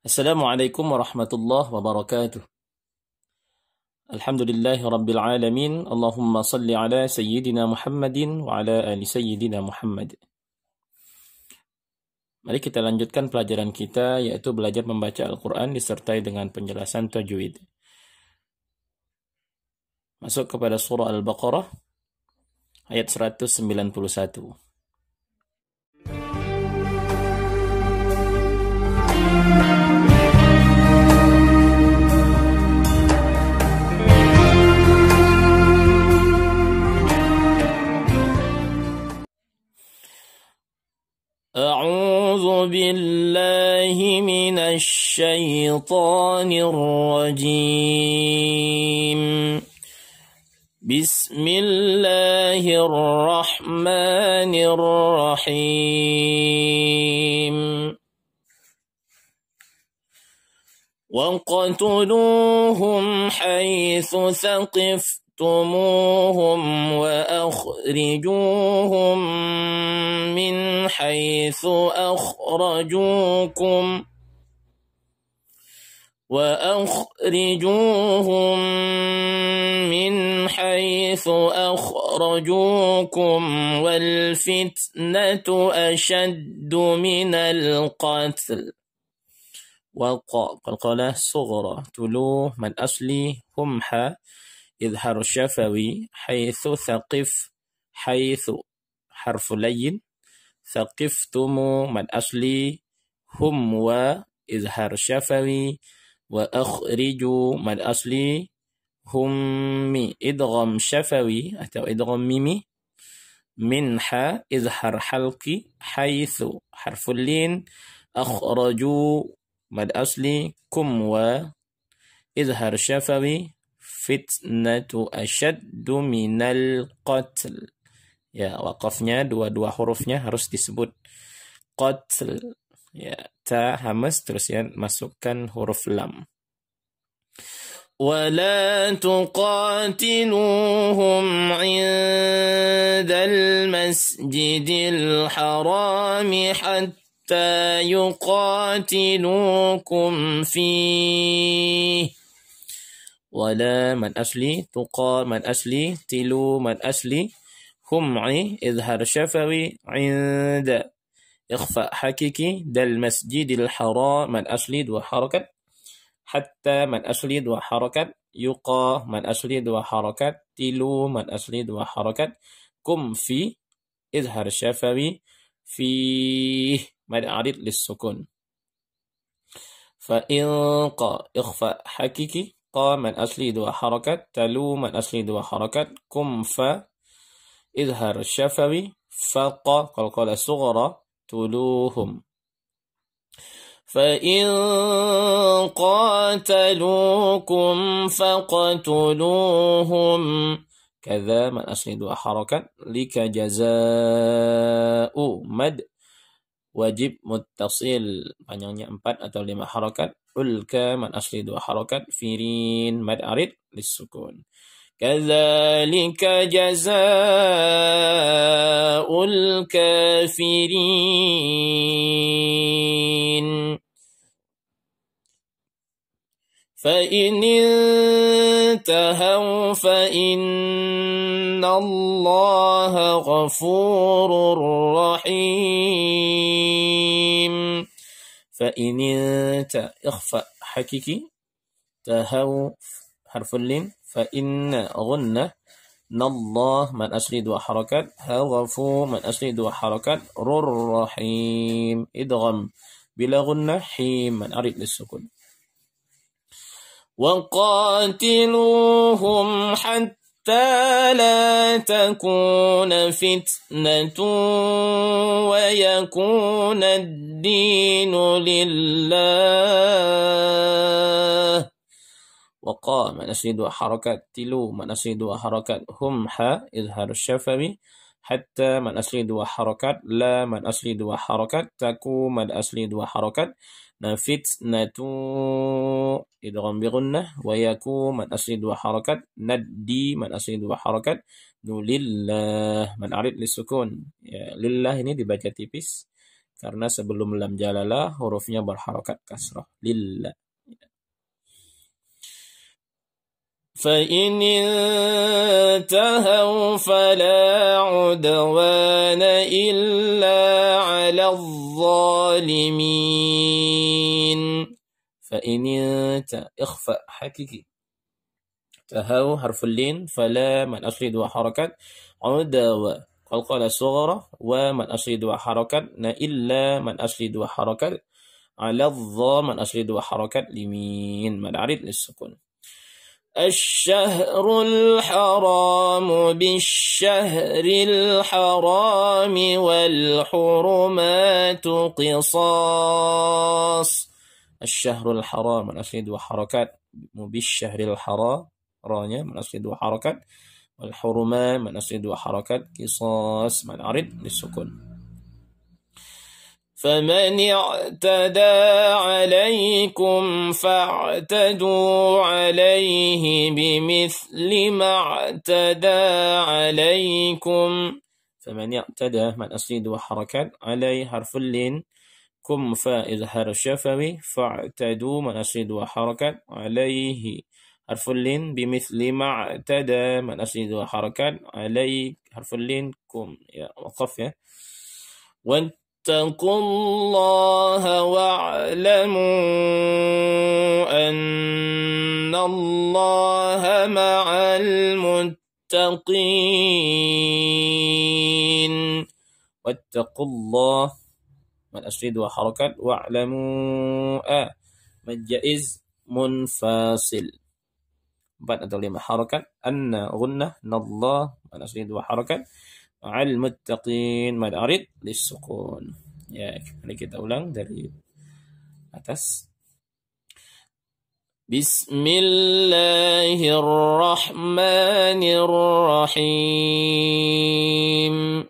Assalamualaikum warahmatullahi wabarakatuh. Alhamdulillahi rabbil alamin. Allahumma salli ala sayyidina Muhammadin wa ala ali sayyidina Muhammad. Mari kita lanjutkan pelajaran kita yaitu belajar membaca Al-Qur'an disertai dengan penjelasan tajwid. Masuk kepada surah Al-Baqarah ayat 191. thank you أعوذ بالله من الشيطان الرجيم بسم الله الرحمن الرحيم وقتلوهم حيث ثقف فاحكموهم واخرجوهم من حيث اخرجوكم واخرجوهم من حيث اخرجوكم والفتنه اشد من القتل قال صغرى تلو من اصلي همحى إظهار الشفوي حيث ثقف حيث حرف لين ثقفتم من أصلي هم وإظهار الشفوي وأخرجوا من أصلي هم إدغام شفوي أو إدغم ميمي منها إظهار حلقي حيث حرف اللين أخرجوا من أصلي كم وإظهار شفوي fitnatu asyaddu minal qatl. Ya, wakafnya dua-dua hurufnya harus disebut qatl. Ya, ta hamas terus ya masukkan huruf lam. ولا تقاتلوهم عند المسجد الحرام حتى يقاتلوكم فيه ولا من أصلي تقى من أصلي تلو من أصلي همعي إظهر شفوي عند إخفاء حكيكي دا المسجد الحرام من أصلي دو حركة حتى من أصلي دو حركة يقى من أصلي دو حركة تلو من أصلي دو حركة قم في إظهر شفوي في من أعرض للسكون فإنقى إخفاء حكيكي قا من أصلي دو harakat تلو من أصلي دو harakat كم ف إظهر الشفوي فقا قال قال صغرى تلوهم فإن قاتلوكم فقتلوهم كذا من أصل دو حركة لك جزاء مد wajib muttasil panjangnya 4 atau 5 harakat ulka mad asli 2 harakat firin mad arid lissukun kadzalika jazaa'ul kafirin فإن انتهوا فإن الله غفور رحيم فإن انت اخفى حكيكي تهو حرف اللين فإن غنة نالله من أسري دو حركات هغفو من أسري دو حركات رر رحيم إدغم بلا غنة حيم من أريد للسكون وقاتلوهم حتى حتى لا تكون فتنة ويكون الدين لله وقام نسيد حركات تلو نسيد نشيد حركات هم ها إظهار الشفوي حتى من أسلي dua حركات لا من أسلي dua حركات تكو من أسلي dua حركات فتنة idgham bi gunnah wa yaku man aslid wa harakat naddi man aslid wa harakat nulillah man arid li sukun ya, lillah ini dibaca tipis karena sebelum lam jalalah hurufnya berharakat kasrah lillah فإن انتهوا فلا عدوان إلا على الظالمين إن انت إخفاء حقيقي تهاو حرف اللين فلا من أشرد وحركات و وقلقلة صغرى ومن أشرد وحركات إلا من أشرد وحركات على الظا من أشرد وحركات لمين من عريض للسكون الشهر الحرام بالشهر الحرام والحرمات قصاص الشهر الحرام من أصل دو حركات بالشهر الحرام رانيا من أصل دو حركات والحرمان من أصل دو حركات قصاص من عرض للسكون فمن اعتدى عليكم فاعتدوا عليه بمثل ما اعتدى عليكم فمن اعتدى من أصل وحركات عليه حرف اللين فائز حر الشفوي فاعتدوا من أسند وحركة عليه حرف اللين بمثل ما اعتدى من أسند وحركة عليك حرف اللين كم يا وقف يا واتقوا الله واعلموا أن الله مع المتقين واتقوا الله من أسيد وحركات واعلموا أ من جائز منفصل بعد أن لما حركات أن غنة نظلا من أسيد وحركات على المتقين من أريد للسكون يا كمان كده أولان dari atas بسم الله الرحمن الرحيم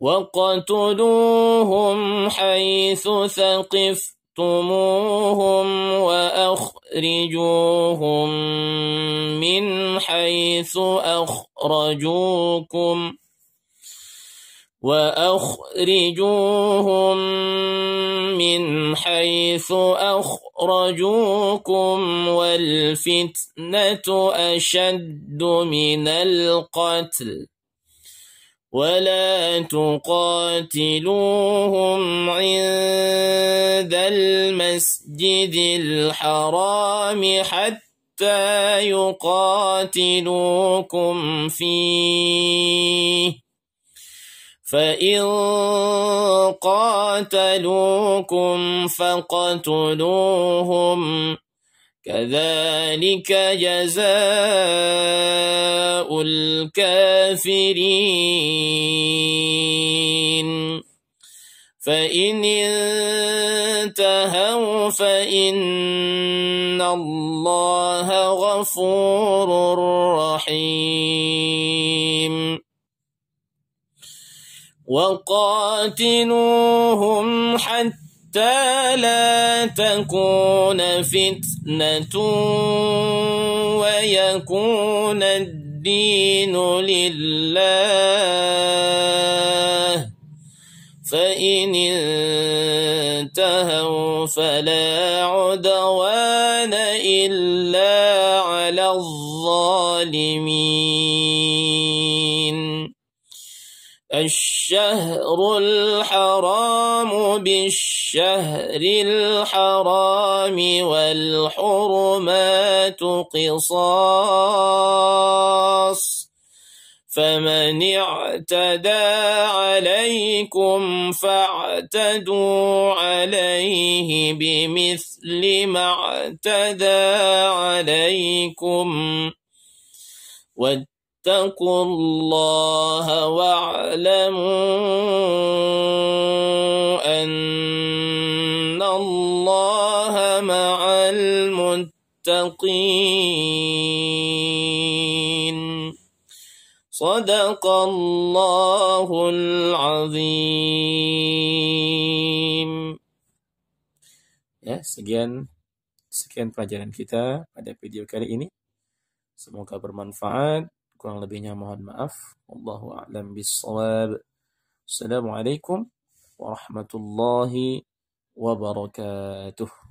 وقتلوهم حيث ثقفتموهم وأخرجوهم من حيث أخرجوكم وأخرجوهم من حيث أخرجوكم والفتنة أشد من القتل ولا تقاتلوهم عند المسجد الحرام حتى يقاتلوكم فيه فإن قاتلوكم فقتلوهم كذلك جزاء الكافرين فإن انتهوا فإن الله غفور رحيم وقاتلوهم حتى حتى لا تكون فتنة ويكون الدين لله فإن انتهوا فلا عدوان إلا على الظالمين الشهر الحرام بالشهر الحرام والحرمات قصاص فمن اعتدى عليكم فاعتدوا عليه بمثل ما اعتدى عليكم فاتقوا الله واعلموا أن الله مع المتقين صدق الله العظيم ya sekian sekian pelajaran kita pada video kali ini semoga bermanfaat kurang lebihnya mohon maaf wallahu a'lam bissawab assalamualaikum warahmatullahi wabarakatuh